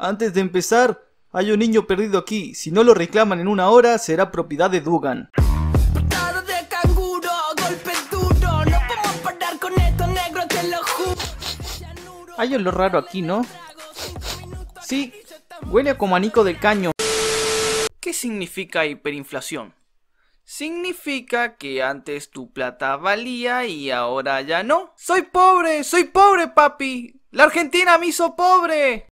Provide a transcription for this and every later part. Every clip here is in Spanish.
Antes de empezar, hay un niño perdido aquí. Si no lo reclaman en una hora, será propiedad de Dugan. Hay lo raro aquí, ¿no? Sí, huele como anico del caño. ¿Qué significa hiperinflación? Significa que antes tu plata valía y ahora ya no. ¡Soy pobre! ¡Soy pobre, papi! ¡La Argentina me hizo pobre!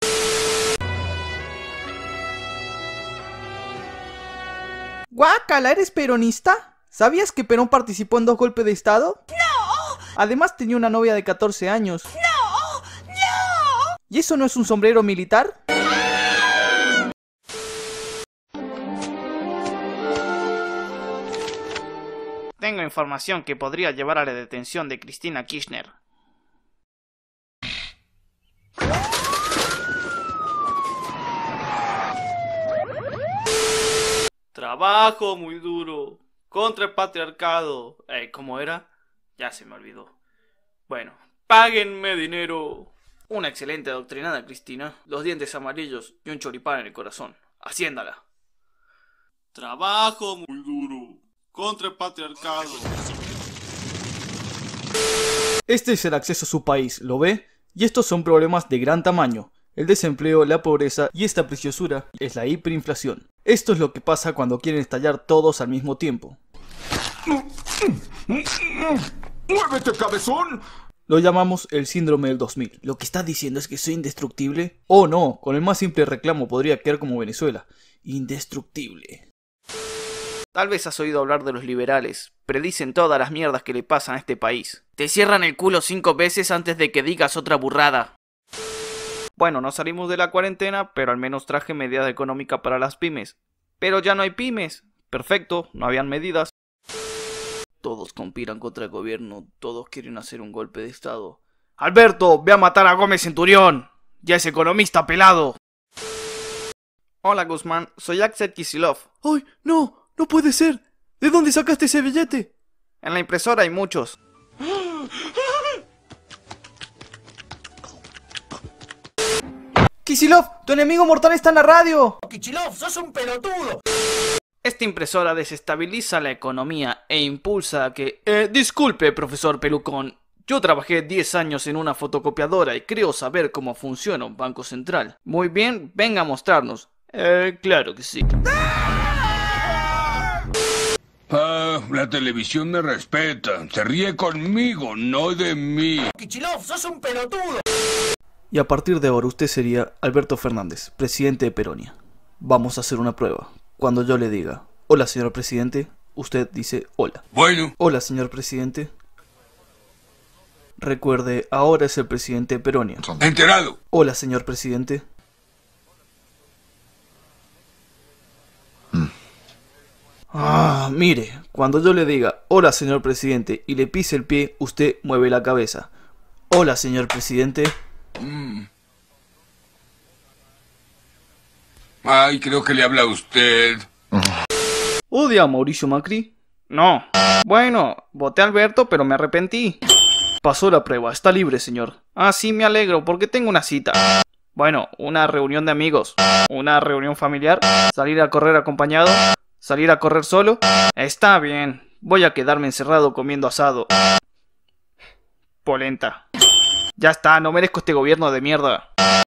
Guácala, ¿eres peronista? ¿Sabías que Perón participó en dos golpes de estado? ¡No! Además tenía una novia de 14 años. ¡No! ¡No! ¿Y eso no es un sombrero militar? Tengo información que podría llevar a la detención de Cristina Kirchner. Trabajo muy duro contra el patriarcado. Eh, ¿Cómo era? Ya se me olvidó. Bueno, páguenme dinero. Una excelente adoctrinada, Cristina. Los dientes amarillos y un choripán en el corazón. Haciéndala. Trabajo muy duro contra el patriarcado. Este es el acceso a su país, ¿lo ve? Y estos son problemas de gran tamaño. El desempleo, la pobreza y esta preciosura es la hiperinflación. Esto es lo que pasa cuando quieren estallar todos al mismo tiempo. ¡Muévete, cabezón! Lo llamamos el síndrome del 2000. ¿Lo que estás diciendo es que soy indestructible? Oh no, con el más simple reclamo podría quedar como Venezuela. Indestructible. Tal vez has oído hablar de los liberales. Predicen todas las mierdas que le pasan a este país. Te cierran el culo cinco veces antes de que digas otra burrada. Bueno, no salimos de la cuarentena, pero al menos traje medidas económicas para las pymes. Pero ya no hay pymes. Perfecto, no habían medidas. Todos conspiran contra el gobierno, todos quieren hacer un golpe de estado. Alberto, ve a matar a Gómez Centurión. Ya es economista pelado. Hola Guzmán, soy Axel Kisilov. ¡Ay, no! ¡No puede ser! ¿De dónde sacaste ese billete? En la impresora hay muchos. ¡Ah! ¡Kichilov, tu enemigo mortal está en la radio. Kisilov, sos un pelotudo. Esta impresora desestabiliza la economía e impulsa a que... Eh, disculpe, profesor Pelucón. Yo trabajé 10 años en una fotocopiadora y creo saber cómo funciona un banco central. Muy bien, venga a mostrarnos. Eh, claro que sí. Ah, la televisión me respeta. Se ríe conmigo, no de mí. Kichilov, sos un pelotudo. Y a partir de ahora usted sería Alberto Fernández, presidente de Peronia. Vamos a hacer una prueba. Cuando yo le diga, hola señor presidente, usted dice hola. Bueno. Hola señor presidente. Recuerde, ahora es el presidente de Peronia. Enterado. Hola señor presidente. Mm. Ah, mire, cuando yo le diga, hola señor presidente, y le pise el pie, usted mueve la cabeza. Hola señor presidente. Mm. Ay, creo que le habla a usted. ¿Odia Mauricio Macri? No. Bueno, voté a Alberto, pero me arrepentí. Pasó la prueba, está libre, señor. Ah, sí, me alegro, porque tengo una cita. Bueno, una reunión de amigos, una reunión familiar, salir a correr acompañado, salir a correr solo. Está bien, voy a quedarme encerrado comiendo asado. Polenta. Ya está, no merezco este gobierno de mierda.